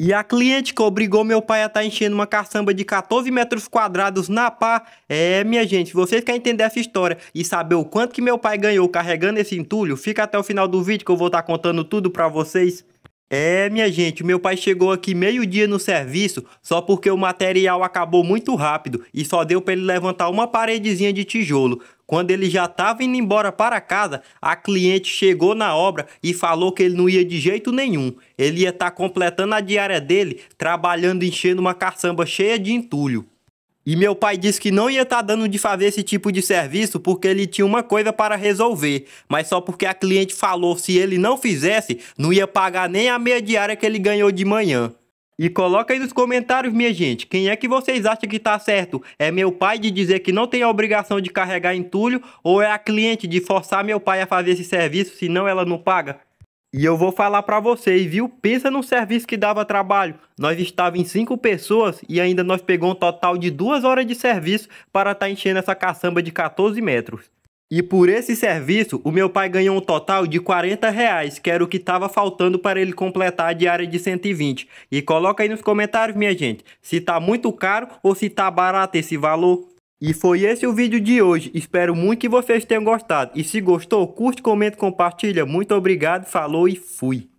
E a cliente que obrigou meu pai a estar tá enchendo uma caçamba de 14 metros quadrados na pá. É, minha gente, se vocês querem entender essa história e saber o quanto que meu pai ganhou carregando esse entulho, fica até o final do vídeo que eu vou estar tá contando tudo pra vocês. É, minha gente, meu pai chegou aqui meio-dia no serviço só porque o material acabou muito rápido e só deu para ele levantar uma paredezinha de tijolo. Quando ele já estava indo embora para casa, a cliente chegou na obra e falou que ele não ia de jeito nenhum. Ele ia estar tá completando a diária dele, trabalhando enchendo uma caçamba cheia de entulho. E meu pai disse que não ia estar tá dando de fazer esse tipo de serviço porque ele tinha uma coisa para resolver, mas só porque a cliente falou se ele não fizesse, não ia pagar nem a meia diária que ele ganhou de manhã. E coloca aí nos comentários, minha gente, quem é que vocês acham que tá certo? É meu pai de dizer que não tem a obrigação de carregar entulho ou é a cliente de forçar meu pai a fazer esse serviço, senão ela não paga? E eu vou falar para vocês, viu? Pensa no serviço que dava trabalho. Nós estávamos em cinco pessoas e ainda nós pegamos um total de duas horas de serviço para estar tá enchendo essa caçamba de 14 metros. E por esse serviço, o meu pai ganhou um total de 40 reais, que era o que estava faltando para ele completar a diária de 120. E coloca aí nos comentários, minha gente, se tá muito caro ou se tá barato esse valor. E foi esse o vídeo de hoje, espero muito que vocês tenham gostado. E se gostou, curte, comenta, compartilha. Muito obrigado, falou e fui.